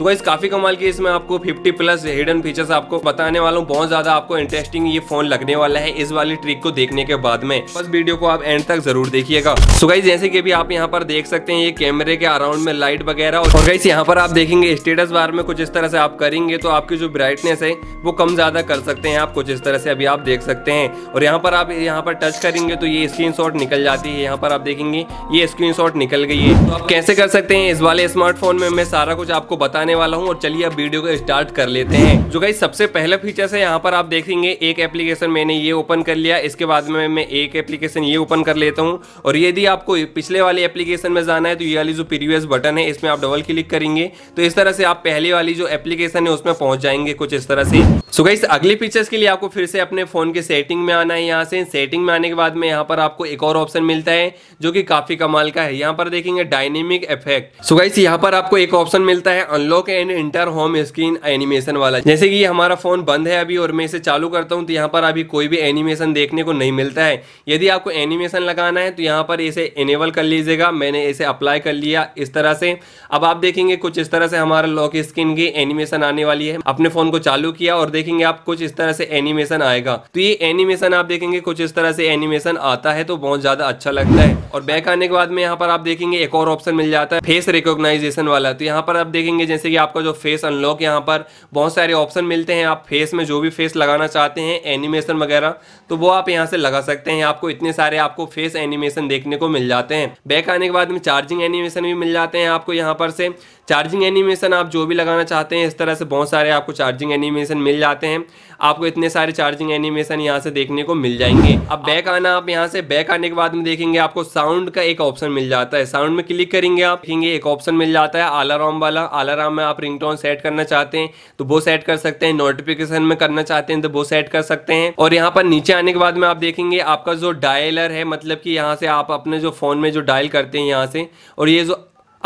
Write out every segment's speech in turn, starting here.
तो गाइस काफी कमाल की इसमें आपको 50 प्लस हिडन फीचर्स आपको बताने वाला हूँ बहुत ज्यादा आपको इंटरेस्टिंग ये फोन लगने वाला है इस वाली ट्रिक को देखने के बाद में बस वीडियो को आप एंड तक जरूर देखिएगा सो गाइस जैसे की भी आप यहाँ पर देख सकते हैं ये कैमरे के अराउंड में लाइट वगैरह और गाइस यहाँ पर आप देखेंगे स्टेटस बार में कुछ इस तरह से आप करेंगे तो आपकी जो ब्राइटनेस है वो कम ज्यादा कर सकते हैं आप कुछ इस तरह से अभी आप देख सकते हैं और यहाँ पर आप यहाँ पर टच करेंगे तो ये स्क्रीन निकल जाती है यहाँ पर आप देखेंगे ये स्क्रीन निकल गई है तो आप कैसे कर सकते हैं इस वाले स्मार्टफोन में मैं सारा कुछ आपको बताने बताने वाला हूँ और चलिए अब वीडियो को स्टार्ट कर लेते हैं जो गाइस सबसे पहला फीचर है यहाँ पर आप देखेंगे एक एप्लीकेशन मैंने ये ओपन कर लिया इसके बाद में मैं एक एप्लीकेशन ये ओपन कर लेता हूँ और यदि आपको पिछले वाले एप्लीकेशन में जाना है तो ये वाली जो प्रीवियस बटन है इसमें आप डबल क्लिक करेंगे तो इस तरह से आप पहले वाली जो एप्लीकेशन है उसमें पहुंच जाएंगे कुछ इस तरह से सो गाइस अगले फीचर्स के लिए आपको फिर से अपने फोन के सेटिंग में आना है यहाँ से सेटिंग में आने के बाद में यहाँ पर आपको एक और ऑप्शन मिलता है जो कि काफी कमाल का है यहाँ पर देखेंगे डायनेमिक इफेक्ट सो गाइस यहाँ पर आपको एक ऑप्शन मिलता है unlock lock and enter home screen animation वाला जैसे कि हमारा फोन बंद है अभी और मैं इसे चालू करता हूँ तो यहाँ पर अभी कोई भी एनिमेशन देखने को नहीं मिलता है यदि आपको एनिमेशन लगाना है तो यहाँ पर इसे इनेबल कर लीजिएगा मैंने इसे अप्लाई कर लिया इस तरह से अब आप देखेंगे कुछ इस तरह से हमारा लॉक स्क्रीन की एनिमेशन आने वाली है अपने फोन को चालू किया और देखेंगे आप कुछ इस तरह से एनिमेशन आएगा तो ये एनिमेशन आप देखेंगे कुछ इस तरह से एनिमेशन आता है तो बहुत ज्यादा अच्छा लगता है और बैक आने के बाद में यहाँ पर आप देखेंगे एक और ऑप्शन मिल जाता है फेस रिकॉग्नाइजेशन वाला तो यहाँ पर आप देखेंगे जैसे से ही आपका जो फेस अनलॉक यहाँ पर बहुत सारे ऑप्शन मिलते हैं आप फेस में जो भी फेस लगाना चाहते हैं एनिमेशन वगैरह तो वो आप यहाँ से लगा सकते हैं आपको इतने सारे आपको फेस एनिमेशन देखने को मिल जाते हैं बैक आने के बाद में चार्जिंग एनिमेशन भी मिल जाते हैं आपको यहाँ पर से चार्जिंग एनिमेशन आप जो भी लगाना चाहते हैं इस तरह से बहुत सारे आपको चार्जिंग एनिमेशन मिल जाते हैं आपको इतने सारे चार्जिंग एनिमेशन यहाँ से देखने को मिल जाएंगे अब बैक आना आप यहाँ से बैक आने के बाद में देखेंगे आपको साउंड का एक ऑप्शन मिल जाता है साउंड में क्लिक करेंगे आप देखेंगे एक ऑप्शन मिल जाता है आलाराम वाला आलाराम इंस्टाग्राम में आप रिंगटोन सेट करना चाहते हैं तो वो सेट कर सकते हैं नोटिफिकेशन में करना चाहते हैं तो वो सेट कर सकते हैं और यहाँ पर नीचे आने के बाद में आप देखेंगे आपका जो डायलर है मतलब कि यहाँ से आप अपने जो फ़ोन में जो डायल करते हैं यहाँ से और ये जो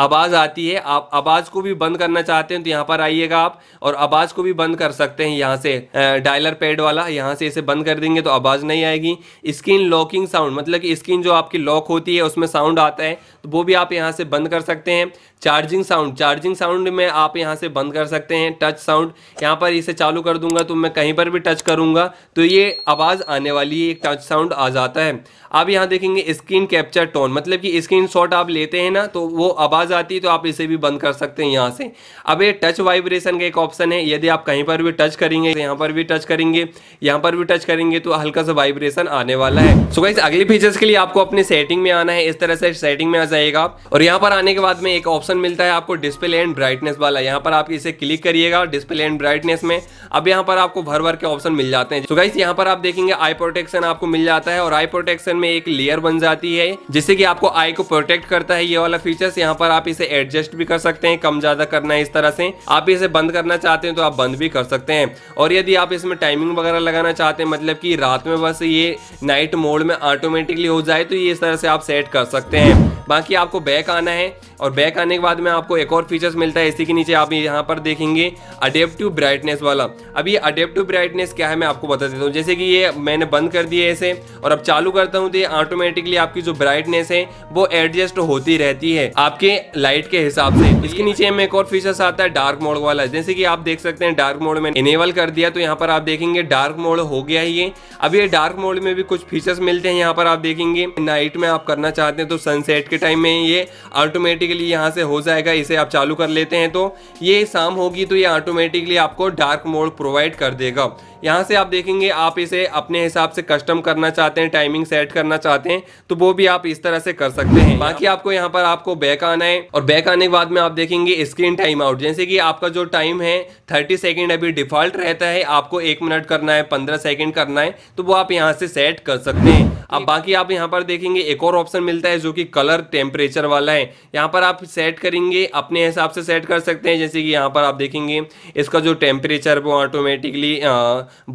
आवाज़ आती है आप आवाज़ को भी बंद करना चाहते हैं तो यहाँ पर आइएगा आप और आवाज़ को भी बंद कर सकते हैं यहाँ से डायलर पैड वाला यहाँ से इसे बंद कर देंगे तो आवाज़ नहीं आएगी स्क्रीन लॉकिंग साउंड मतलब कि स्क्रीन जो आपकी लॉक होती है उसमें साउंड आता है तो वो भी आप यहाँ से बंद कर सकते हैं चार्जिंग साउंड चार्जिंग साउंड में आप यहाँ से बंद कर सकते हैं टच साउंड यहाँ पर इसे चालू कर दूंगा तो मैं कहीं पर भी टच करूँगा तो ये आवाज़ आने वाली है एक टच साउंड आ जाता है आप यहाँ देखेंगे स्क्रीन कैप्चर टोन मतलब कि स्क्रीन आप लेते हैं ना तो वो आवाज़ आवाज़ आती है तो आप इसे भी बंद कर सकते हैं यहाँ से अब ये टच वाइब्रेशन का एक ऑप्शन है यदि आप कहीं पर भी टच तो करेंगे यहाँ पर भी टच करेंगे यहाँ पर भी टच करेंगे तो हल्का सा वाइब्रेशन आने वाला है सो गाइस अगले फीचर्स के लिए आपको अपने सेटिंग में आना है इस तरह से सेटिंग में आ जाएगा आप और यहाँ पर आने के बाद में एक ऑप्शन मिलता है आपको डिस्प्ले एंड ब्राइटनेस वाला यहाँ पर आप इसे क्लिक करिएगा डिस्प्ले एंड ब्राइटनेस में अब यहाँ पर आपको भर भर के ऑप्शन मिल जाते हैं सो गाइस यहाँ पर आप देखेंगे आई प्रोटेक्शन आपको मिल जाता है और आई प्रोटेक्शन में एक लेयर बन जाती है जिससे कि आपको आई को प्रोटेक्ट करता है ये वाला फीचर्स यहाँ पर आप इसे एडजस्ट भी कर सकते हैं कम ज़्यादा करना है इस तरह से आप इसे बंद करना चाहते हैं तो आप बंद भी कर सकते हैं और यदि आप इसमें टाइमिंग वगैरह लगाना चाहते हैं मतलब कि रात में बस ये नाइट मोड में ऑटोमेटिकली हो जाए तो ये इस तरह से आप सेट कर सकते हैं बाकी आपको बैक आना है और बैक आने के बाद में आपको एक और फीचर्स मिलता है इसी के नीचे आप यहाँ पर देखेंगे अडेप्टिव ब्राइटनेस वाला अब ये अडेप्टिव ब्राइटनेस क्या है मैं आपको बता देता हूँ जैसे कि ये मैंने बंद कर दिया इसे और अब चालू करता हूँ तो ये ऑटोमेटिकली आपकी जो ब्राइटनेस है वो एडजस्ट होती रहती है आपके लाइट के हिसाब से इसके नीचे में एक और फीचर्स आता है डार्क मोड वाला जैसे कि आप देख सकते हैं डार्क मोड में इनेबल कर दिया तो यहाँ पर आप देखेंगे डार्क मोड हो गया ये अब ये डार्क मोड में भी कुछ फीचर्स मिलते हैं यहाँ पर आप देखेंगे नाइट में आप करना चाहते हैं तो सनसेट के टाइम में ये ऑटोमेटिकली यहाँ से हो जाएगा इसे आप चालू कर लेते हैं तो ये शाम होगी तो ये ऑटोमेटिकली आपको डार्क मोड प्रोवाइड कर देगा यहाँ से आप देखेंगे आप इसे अपने हिसाब से कस्टम करना चाहते हैं टाइमिंग सेट करना चाहते हैं तो वो भी आप इस तरह से कर सकते हैं बाकी आपको यहाँ पर आपको बैक आना है आए और बैक आने के बाद में आप देखेंगे स्क्रीन टाइम आउट जैसे कि आपका जो टाइम है थर्टी सेकेंड अभी डिफॉल्ट रहता है आपको एक मिनट करना है पंद्रह सेकेंड करना है तो वो आप यहाँ से सेट कर सकते हैं अब बाकी आप यहाँ पर देखेंगे एक और ऑप्शन मिलता है जो कि कलर टेम्परेचर वाला है यहाँ पर आप सेट करेंगे अपने हिसाब से सेट कर सकते हैं जैसे कि यहाँ पर आप देखेंगे इसका जो टेम्परेचर वो ऑटोमेटिकली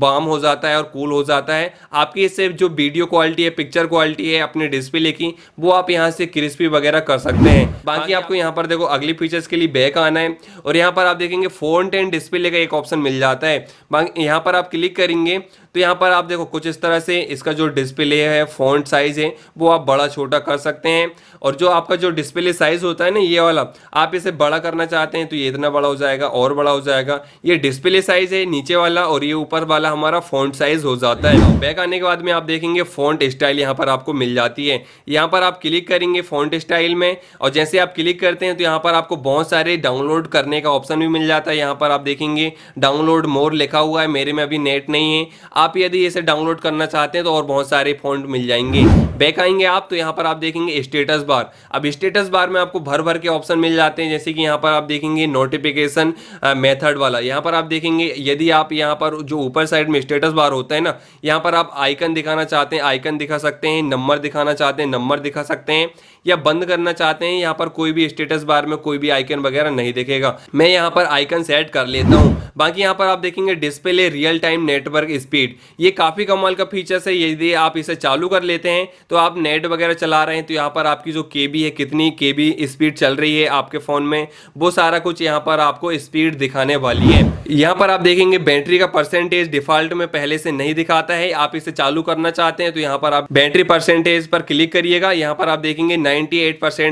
बाम हो जाता है और कूल हो जाता है आपकी इससे जो वीडियो क्वालिटी है पिक्चर क्वालिटी है अपने डिस्प्ले की वो आप यहाँ से क्रिस्पी वगैरह कर सकते हैं बाकी बाकी आपको यहाँ पर देखो अगली फीचर्स के लिए बैक आना है और यहाँ पर आप देखेंगे फोन टेन डिस्प्ले का एक ऑप्शन मिल जाता है यहाँ पर आप क्लिक करेंगे तो यहाँ पर आप देखो कुछ इस तरह से इसका जो डिस्प्ले है फॉन्ट साइज है वो आप बड़ा छोटा कर सकते हैं और जो आपका जो डिस्प्ले साइज होता है ना ये वाला आप इसे बड़ा करना चाहते हैं तो ये इतना बड़ा हो जाएगा और बड़ा हो जाएगा ये डिस्प्ले साइज है नीचे वाला और ये ऊपर वाला हमारा फॉन्ट साइज हो जाता है बैक आने के बाद में आप देखेंगे फॉन्ट स्टाइल यहाँ पर आपको मिल जाती है यहाँ पर आप क्लिक करेंगे फॉन्ट स्टाइल में और जैसे आप क्लिक करते हैं तो यहाँ पर आपको बहुत सारे डाउनलोड करने का ऑप्शन भी मिल जाता है यहाँ पर आप देखेंगे डाउनलोड मोर लिखा हुआ है मेरे में अभी नेट नहीं है आप यदि इसे डाउनलोड करना चाहते हैं तो और बहुत सारे फॉन्ट मिल जाएंगे बैक आएंगे आप तो यहाँ पर आप देखेंगे स्टेटस बार अब स्टेटस बार में आपको भर भर के ऑप्शन मिल जाते हैं जैसे कि यहाँ पर आप देखेंगे नोटिफिकेशन मेथड वाला यहाँ पर आप देखेंगे यदि आप यहाँ पर जो ऊपर साइड में स्टेटस बार होता है ना यहाँ पर आप आइकन दिखाना चाहते हैं आइकन दिखा सकते हैं नंबर दिखाना चाहते हैं नंबर दिखा सकते हैं या बंद करना चाहते हैं यहाँ पर कोई भी स्टेटस बार में कोई भी आइकन वगैरह नहीं दिखेगा मैं यहाँ पर आइकन सेट कर लेता हूँ बाकी यहाँ पर आप देखेंगे display real time network speed speed ये काफ़ी कमाल का फीचर्स है यदि आप इसे चालू कर लेते हैं तो आप नेट वगैरह चला रहे हैं तो यहाँ पर आपकी जो के है कितनी के स्पीड चल रही है आपके फ़ोन में वो सारा कुछ यहाँ पर आपको स्पीड दिखाने वाली है यहाँ पर आप देखेंगे बैटरी का परसेंटेज डिफॉल्ट में पहले से नहीं दिखाता है आप इसे चालू करना चाहते हैं तो यहाँ पर आप बैटरी परसेंटेज पर क्लिक करिएगा यहाँ पर आप देखेंगे नाइन्टी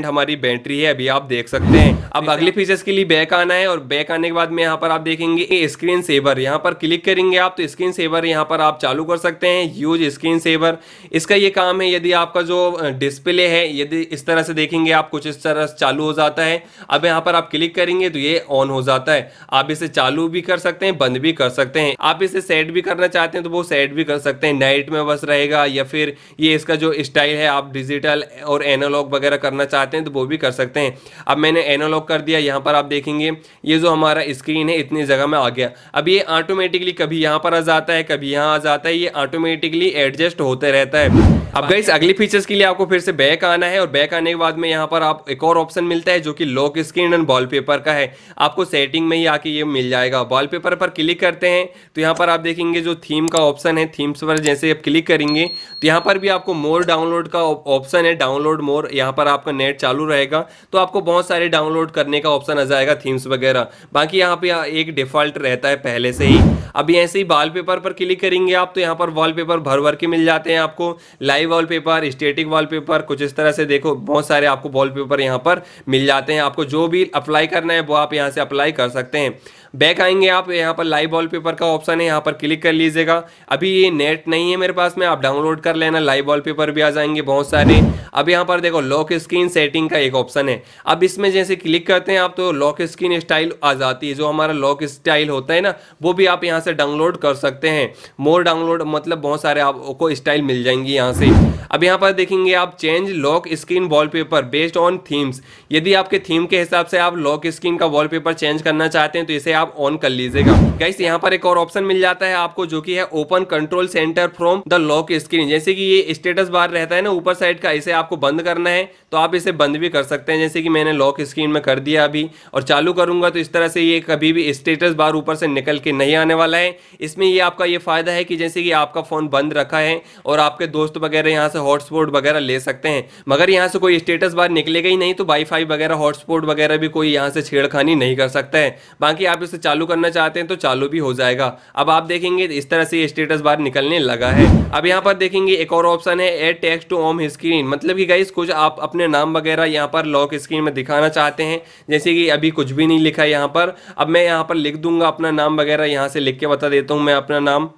हमारी बैटरी है अभी आप देख सकते हैं अब अगले फीचर्स के लिए बैक आना है और बैक आने के बाद में यहाँ पर आप देखेंगे स्क्रीन सेवर यहाँ पर क्लिक करेंगे आप तो स्क्रीन सेवर यहाँ यहाँ पर आप चालू कर सकते हैं यूज स्क्रीन सेवर इसका ये काम है यदि आपका जो डिस्प्ले है यदि इस तरह से देखेंगे आप कुछ इस तरह चालू हो जाता है अब यहाँ पर आप क्लिक करेंगे तो ये ऑन हो जाता है आप इसे चालू भी कर सकते हैं बंद भी कर सकते हैं आप इसे सेट भी करना चाहते हैं तो वो सेट भी कर सकते हैं नाइट में बस रहेगा या फिर ये इसका जो स्टाइल है आप डिजिटल और एनोलॉग वगैरह करना चाहते हैं तो वो भी कर सकते हैं अब मैंने एनोलॉग कर दिया यहाँ पर आप देखेंगे ये जो हमारा स्क्रीन है इतनी जगह में आ गया अब ये ऑटोमेटिकली कभी यहाँ पर आ जाता है कभी यहाँ आ जाता है ये ऑटोमेटिकली एडजस्ट होते रहता है अब गाइस अगली फीचर्स के लिए आपको फिर से बैक आना है और बैक आने के बाद में यहाँ पर आप एक और ऑप्शन मिलता है जो कि लॉक स्क्रीन एंड वॉलपेपर का है आपको सेटिंग में ही आके ये मिल जाएगा वॉलपेपर पर क्लिक करते हैं तो यहाँ पर आप देखेंगे जो थीम का ऑप्शन है थीम्स पर जैसे आप क्लिक करेंगे तो यहाँ पर भी आपको मोर डाउनलोड का ऑप्शन है डाउनलोड मोर यहाँ पर आपका नेट चालू रहेगा तो आपको बहुत सारे डाउनलोड करने का ऑप्शन आ जाएगा थीम्स वगैरह बाकी यहाँ पर एक डिफॉल्ट रहता है पहले से ही अभी ऐसे ही वॉल पर क्लिक करेंगे आप तो यहाँ पर वॉलपेपर भर भर के मिल जाते हैं आपको लाइव वॉलपेपर स्टेटिक वॉलपेपर कुछ इस तरह से देखो बहुत सारे आपको वॉलपेपर यहाँ पर मिल जाते हैं आपको जो भी अप्लाई करना है वो आप यहाँ से अप्लाई कर सकते हैं बैक आएंगे आप यहाँ पर लाइव वॉलपेपर का ऑप्शन है यहाँ पर क्लिक कर लीजिएगा अभी ये नेट नहीं है मेरे पास में आप डाउनलोड कर लेना लाइव वॉलपेपर भी आ जाएंगे बहुत सारे अब यहाँ पर देखो लॉक स्क्रीन सेटिंग का एक ऑप्शन है अब इसमें जैसे क्लिक करते हैं आप तो लॉक स्क्रीन स्टाइल आ जाती है जो हमारा लॉक स्टाइल होता है ना वो भी आप यहाँ से डाउनलोड कर सकते हैं मोर डाउनलोड मतलब बहुत सारे आपको स्टाइल मिल जाएंगी यहाँ से अब यहाँ पर देखेंगे आप change lock screen wallpaper based on themes यदि आपके थीम के हिसाब से आप लॉक स्क्रीन का वॉलपेपर चेंज करना चाहते हैं तो इसे आप ऑन कर लीजिएगा गाइस यहाँ पर एक और ऑप्शन मिल जाता है आपको जो की है open control centre from the lock screen जैसे की ये स्टेटस बार रहता है ना ऊपर साइड का इसे आपको बंद करना है तो आप इसे बंद भी कर सकते हैं जैसे कि मैंने लॉक स्क्रीन में कर दिया अभी और चालू करूंगा तो इस तरह से ये कभी भी स्टेटस बार ऊपर से निकल के नहीं आने वाला है इसमें ये आपका ये फ़ायदा है कि जैसे कि आपका फ़ोन बंद रखा है और आपके दोस्त वगैरह यहाँ से हॉटस्पॉट वगैरह ले सकते हैं मगर यहाँ से कोई स्टेटस बार निकलेगा ही नहीं तो वाईफाई वगैरह हॉटस्पॉट वगैरह भी कोई यहाँ से छेड़खानी नहीं कर सकता है बाकी आप से चालू करना चाहते हैं तो चालू भी हो जाएगा अब आप देखेंगे इस तरह से स्टेटस बार निकलने लगा है अब यहाँ पर देखेंगे एक और ऑप्शन है add text to home screen मतलब कि गाइस कुछ आप अपने नाम वगैरह यहाँ पर लॉक स्क्रीन में दिखाना चाहते हैं जैसे कि अभी कुछ भी नहीं लिखा यहाँ पर अब मैं यहाँ पर लिख दूंगा अपना नाम वगैरह यहाँ से लिख के बता देता हूँ मैं अपना नाम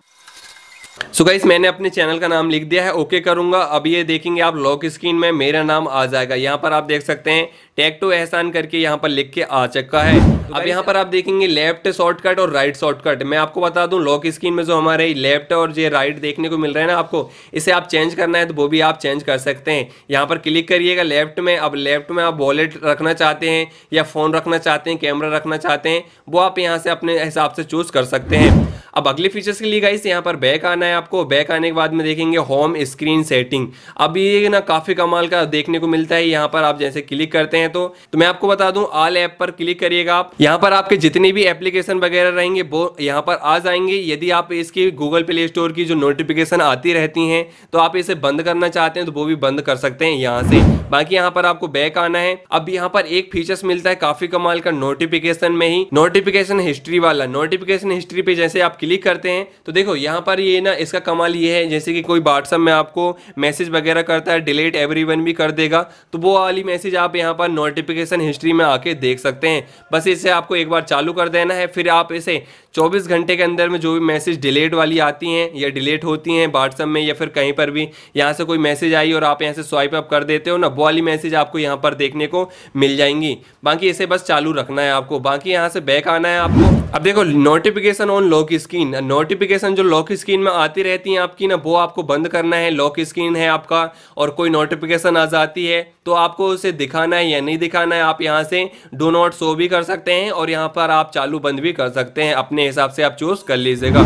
सो so गाइस मैंने अपने चैनल का नाम लिख दिया है ओके करूंगा अब ये देखेंगे आप लॉक स्क्रीन में मेरा नाम आ जाएगा यहाँ पर आप देख सकते हैं टू एहसान करके यहाँ पर लिख के आ चुका है तो अब यहाँ पर आप देखेंगे लेफ्ट शॉर्टकट और राइट शॉर्टकट मैं आपको बता दूं लॉक स्क्रीन में जो हमारे लेफ्ट और ये राइट देखने को मिल रहा है ना आपको इसे आप चेंज करना है तो वो भी आप चेंज कर सकते हैं यहाँ पर क्लिक करिएगा लेफ्ट में अब लेफ्ट में आप वॉलेट रखना चाहते हैं या फ़ोन रखना चाहते हैं कैमरा रखना चाहते हैं वो आप यहाँ से अपने हिसाब से चूज़ कर सकते हैं अब अगले फीचर्स के लिए गाइस यहाँ पर बैक आना है आपको बैक आने के बाद में देखेंगे होम स्क्रीन सेटिंग अब ये ना काफ़ी कमाल का देखने को मिलता है यहाँ पर आप जैसे क्लिक करते हैं हैं तो तो मैं आपको बता दूं आल ऐप पर क्लिक करिएगा आप यहाँ पर आपके जितने भी एप्लीकेशन वगैरह रहेंगे वो यहाँ पर आ जाएंगे यदि आप इसकी गूगल प्ले स्टोर की जो नोटिफिकेशन आती रहती हैं तो आप इसे बंद करना चाहते हैं तो वो भी बंद कर सकते हैं यहाँ से बाकी यहाँ पर आपको बैक आना है अब यहाँ पर एक फीचर्स मिलता है काफी कमाल का नोटिफिकेशन में ही नोटिफिकेशन हिस्ट्री वाला नोटिफिकेशन हिस्ट्री पे जैसे आप क्लिक करते हैं तो देखो यहाँ पर ये ना इसका कमाल ये है जैसे कि कोई व्हाट्सअप में आपको मैसेज वगैरह करता है डिलीट एवरी भी कर देगा तो वो वाली मैसेज आप यहाँ पर नोटिफिकेशन हिस्ट्री में आके देख सकते हैं बस इसे आपको एक बार चालू कर देना है फिर आप इसे 24 घंटे के अंदर में जो भी मैसेज डिलेट वाली आती हैं या डिलेट होती हैं व्हाट्सअप में या फिर कहीं पर भी यहाँ से कोई मैसेज आई और आप यहाँ से स्वाइप अप कर देते हो ना वो वाली मैसेज आपको यहाँ पर देखने को मिल जाएंगी बाकी इसे बस चालू रखना है आपको बाकी यहाँ से बैक आना है आपको अब देखो notification on lock screen notification जो लॉक स्क्रीन में आती रहती हैं आपकी ना वो आपको बंद करना है लॉक स्क्रीन है आपका और कोई नोटिफिकेशन आ जाती है तो आपको उसे दिखाना है है नहीं दिखाना है आप यहाँ से डो नॉट शो भी कर सकते हैं और यहाँ पर आप चालू बंद भी कर सकते हैं अपने हिसाब से आप चूज़ कर लीजिएगा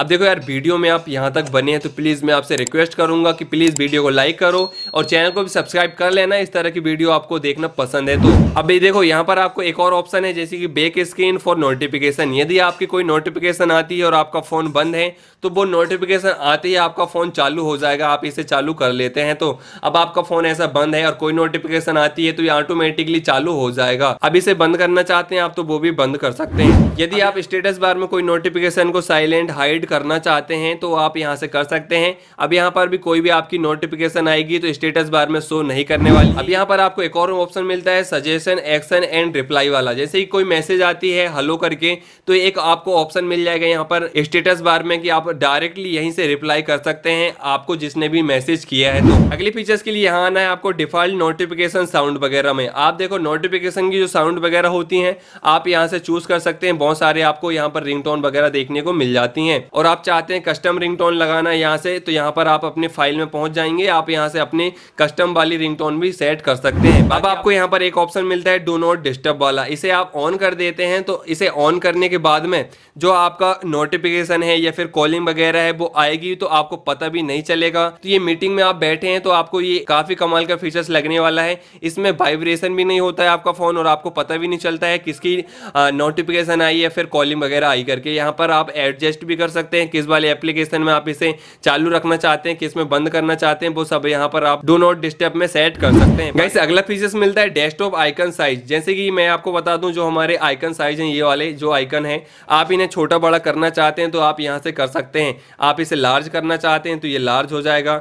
अब देखो यार वीडियो में आप यहाँ तक बने हैं तो प्लीज़ मैं आपसे रिक्वेस्ट करूँगा कि प्लीज़ वीडियो को लाइक करो और चैनल को भी सब्सक्राइब कर लेना इस तरह की वीडियो आपको देखना पसंद है तो अभी देखो यहाँ पर आपको एक और ऑप्शन है जैसे कि बेक स्क्रीन फॉर नोटिफिकेशन यदि आपकी कोई नोटिफिकेशन आती है और आपका फ़ोन बंद है तो वो नोटिफिकेशन आते ही आपका फ़ोन चालू हो जाएगा आप इसे चालू कर लेते हैं तो अब आपका फ़ोन ऐसा बंद है और कोई नोटिफिकेशन आती है तो ये ऑटोमेटिकली चालू हो जाएगा अब इसे बंद करना चाहते हैं आप तो वो भी बंद कर सकते हैं यदि आप स्टेटस बार में कोई नोटिफिकेशन को साइलेंट हाइड एड करना चाहते हैं तो आप यहाँ से कर सकते हैं अब यहाँ पर भी कोई भी आपकी नोटिफिकेशन आएगी तो स्टेटस बार में शो नहीं करने वाली अब यहाँ पर आपको एक और ऑप्शन मिलता है सजेशन एक्शन एंड रिप्लाई वाला जैसे ही कोई मैसेज आती है हेलो करके तो एक आपको ऑप्शन मिल जाएगा यहाँ पर स्टेटस बार में कि आप डायरेक्टली यहीं से रिप्लाई कर सकते हैं आपको जिसने भी मैसेज किया है तो अगले फीचर्स के लिए यहाँ आना है आपको डिफॉल्ट नोटिफिकेशन साउंड वगैरह में आप देखो नोटिफिकेशन की जो साउंड वगैरह होती है आप यहाँ से चूज कर सकते हैं बहुत सारे आपको यहाँ पर रिंगटोन वगैरह देखने को मिल जाती हैं और आप चाहते हैं कस्टम रिंगटोन लगाना यहाँ से तो यहाँ पर आप अपने फाइल में पहुँच जाएंगे आप यहाँ से अपने कस्टम वाली रिंगटोन भी सेट कर सकते हैं अब आपको यहाँ पर एक ऑप्शन मिलता है डो नॉट डिस्टर्ब वाला इसे आप ऑन कर देते हैं तो इसे ऑन करने के बाद में जो आपका नोटिफिकेशन है या फिर कॉलिंग वगैरह है वो आएगी तो आपको पता भी नहीं चलेगा तो ये मीटिंग में आप बैठे हैं तो आपको ये काफ़ी कमाल का फीचर्स लगने वाला है इसमें वाइब्रेशन भी नहीं होता है आपका फ़ोन और आपको पता भी नहीं चलता है किसकी नोटिफिकेशन आई या फिर कॉलिंग वगैरह आई करके यहाँ पर आप एडजस्ट भी कर सकते सकते हैं किस वाले एप्लीकेशन में आप इसे चालू रखना चाहते हैं किस में बंद करना चाहते हैं वो सब यहाँ पर आप डो नॉट डिस्टर्ब में सेट कर सकते हैं वैसे अगला फीचर्स मिलता है डेस्कटॉप आइकन साइज जैसे कि मैं आपको बता दूं जो हमारे आइकन साइज हैं ये वाले जो आइकन है आप इन्हें छोटा बड़ा करना चाहते हैं तो आप यहाँ से कर सकते हैं आप इसे लार्ज करना चाहते हैं तो ये लार्ज हो जाएगा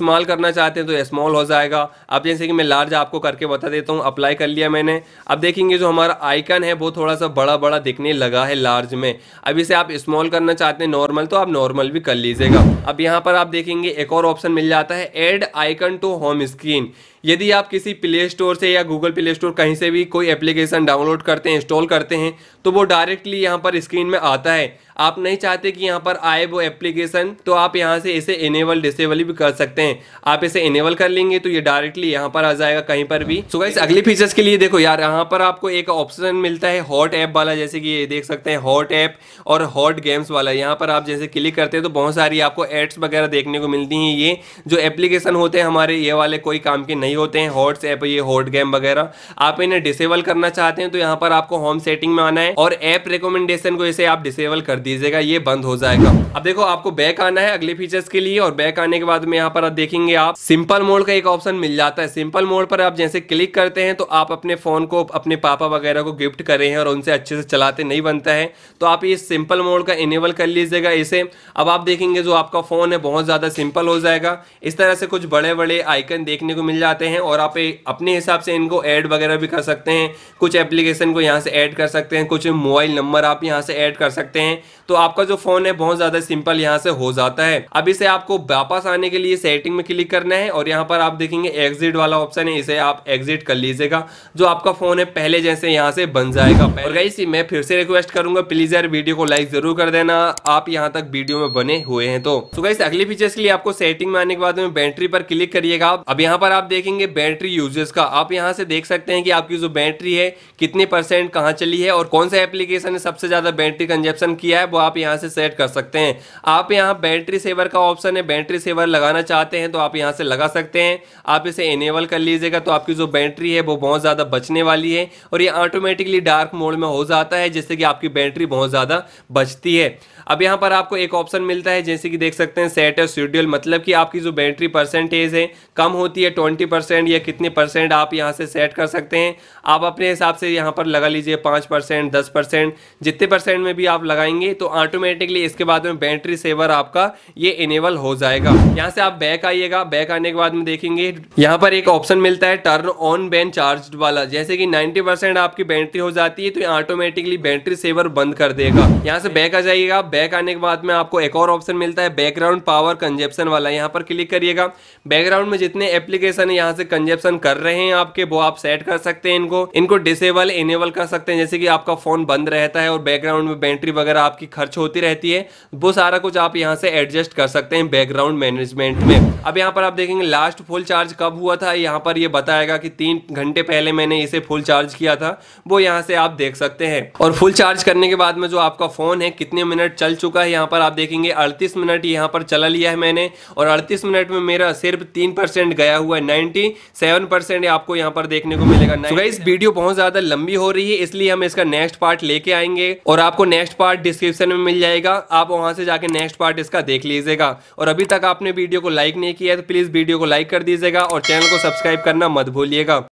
स्मॉल करना चाहते हैं तो स्मॉल हो जाएगा अब जैसे कि मैं लार्ज आपको करके बता देता हूँ अप्लाई कर लिया मैंने अब देखेंगे जो हमारा आइकन है वो थोड़ा सा बड़ा बड़ा दिखने लगा है लार्ज में अब इसे आप स्मॉल करना चाहते हैं नॉर्मल तो आप नॉर्मल भी कर लीजिएगा अब यहाँ पर आप देखेंगे एक और ऑप्शन मिल जाता है add icon to home screen यदि आप किसी प्ले स्टोर से या गूगल प्ले स्टोर कहीं से भी कोई एप्लीकेशन डाउनलोड करते हैं इंस्टॉल करते हैं तो वो डायरेक्टली यहाँ पर स्क्रीन में आता है आप नहीं चाहते कि यहाँ पर आए वो एप्लीकेशन तो आप यहाँ से इसे इनेबल डिसेबल भी कर सकते हैं आप इसे इनेबल कर लेंगे तो ये डायरेक्टली यहाँ पर आ जाएगा कहीं पर भी सो so गाइस अगले फीचर्स के लिए देखो यार यहाँ पर आपको एक ऑप्शन मिलता है हॉट ऐप वाला जैसे कि ये देख सकते हैं हॉट ऐप और हॉट गेम्स वाला यहाँ पर आप जैसे क्लिक करते हैं तो बहुत सारी आपको एड्स वगैरह देखने को मिलती हैं ये जो एप्लीकेशन होते हैं हमारे ये वाले कोई काम के नहीं नहीं होते हैं हॉट्स ऐप ये हॉट गेम वगैरह आप इन्हें डिसेबल करना चाहते हैं तो यहाँ पर आपको होम सेटिंग में आना है और ऐप रिकमेंडेशन को इसे आप डिसेबल कर दीजिएगा ये बंद हो जाएगा अब देखो आपको बैक आना है अगले फीचर्स के लिए और बैक आने के बाद में यहाँ पर आप देखेंगे आप सिंपल मोड का एक ऑप्शन मिल जाता है सिंपल मोड पर आप जैसे क्लिक करते हैं तो आप अपने फोन को अपने पापा वगैरह को गिफ्ट कर रहे हैं और उनसे अच्छे से चलाते नहीं बनता है तो आप इस सिंपल मोड का इनेबल कर लीजिएगा इसे अब आप देखेंगे जो आपका फोन है बहुत ज्यादा सिंपल हो जाएगा इस तरह से कुछ बड़े बड़े आइकन देखने को मिल जाते जाते हैं और आप अपने हिसाब से इनको ऐड वगैरह भी कर सकते हैं कुछ एप्लीकेशन को यहाँ से ऐड कर सकते हैं कुछ मोबाइल नंबर आप यहाँ से ऐड कर सकते हैं तो आपका जो फ़ोन है बहुत ज़्यादा सिंपल यहाँ से हो जाता है अब इसे आपको वापस आने के लिए सेटिंग में क्लिक करना है और यहाँ पर आप देखेंगे एग्जिट वाला ऑप्शन है इसे आप एग्जिट कर लीजिएगा जो आपका फ़ोन है पहले जैसे यहाँ से बन जाएगा और गई मैं फिर से रिक्वेस्ट करूंगा प्लीज़ यार वीडियो को लाइक ज़रूर कर देना आप यहाँ तक वीडियो में बने हुए हैं तो, तो गाइस अगले फीचर्स के लिए आपको सेटिंग में आने के बाद में बैटरी पर क्लिक करिएगा अब यहाँ पर आप देखें देखेंगे बैटरी यूजेस का आप यहाँ से देख सकते हैं कि आपकी जो बैटरी है कितने परसेंट कहाँ चली है और कौन सा एप्लीकेशन ने सबसे ज़्यादा बैटरी कंजप्शन किया है वो आप यहाँ से सेट कर सकते हैं आप यहाँ बैटरी सेवर का ऑप्शन है बैटरी सेवर लगाना चाहते हैं तो आप यहाँ से लगा सकते हैं आप इसे इनेबल कर लीजिएगा तो आपकी जो बैटरी है वो बहुत ज़्यादा बचने वाली है और ये ऑटोमेटिकली डार्क मोड में हो जाता है जिससे कि आपकी बैटरी बहुत ज़्यादा बचती है अब यहाँ पर आपको एक ऑप्शन मिलता है जैसे कि देख सकते हैं सेट और शेड्यूल मतलब कि आपकी जो बैटरी परसेंटेज है कम होती है ट्वेंटी परसेंट या कितने परसेंट आप यहाँ से सेट कर सकते हैं आप अपने हिसाब से यहाँ पर लगा लीजिए पाँच परसेंट दस परसेंट जितने परसेंट में भी आप लगाएंगे तो ऑटोमेटिकली इसके बाद में बैटरी सेवर आपका ये इनेबल हो जाएगा यहाँ से आप बैक आइएगा बैक आने के बाद में देखेंगे यहाँ पर एक ऑप्शन मिलता है टर्न ऑन बैन चार्ज वाला जैसे कि नाइन्टी आपकी बैटरी हो जाती है तो ऑटोमेटिकली बैटरी सेवर बंद कर देगा यहाँ से बैक आ जाइएगा बैक आने के बाद में आपको एक और ऑप्शन मिलता है बैकग्राउंड पावर कंजेप्शन वाला यहाँ पर क्लिक करिएगा बैकग्राउंड में जितने एप्लीकेशन यहाँ यहाँ से कंजेप्शन कर रहे हैं आपके वो आप सेट कर सकते हैं इनको इनको डिसेबल इनेबल कर सकते हैं जैसे कि आपका फोन बंद रहता है और बैकग्राउंड में बैटरी वगैरह आपकी खर्च होती रहती है वो सारा कुछ आप यहाँ से एडजस्ट कर सकते हैं बैकग्राउंड मैनेजमेंट में अब यहाँ पर आप देखेंगे लास्ट फुल चार्ज कब हुआ था यहाँ पर यह बताएगा कि तीन घंटे पहले मैंने इसे फुल चार्ज किया था वो यहाँ से आप देख सकते हैं और फुल चार्ज करने के बाद में जो आपका फोन है कितने मिनट चल चुका है यहाँ पर आप देखेंगे अड़तीस मिनट यहाँ पर चला लिया है मैंने और अड़तीस मिनट में मेरा सिर्फ तीन गया हुआ है सेवेंटी आपको यहाँ पर देखने को मिलेगा so guys, वीडियो बहुत ज्यादा लंबी हो रही है इसलिए हम इसका नेक्स्ट पार्ट लेके आएंगे और आपको नेक्स्ट पार्ट डिस्क्रिप्शन में मिल जाएगा आप वहां से जाके नेक्स्ट पार्ट इसका देख लीजिएगा और अभी तक आपने वीडियो को लाइक नहीं किया है तो प्लीज वीडियो को लाइक कर दीजिएगा और चैनल को सब्सक्राइब करना मत भूलिएगा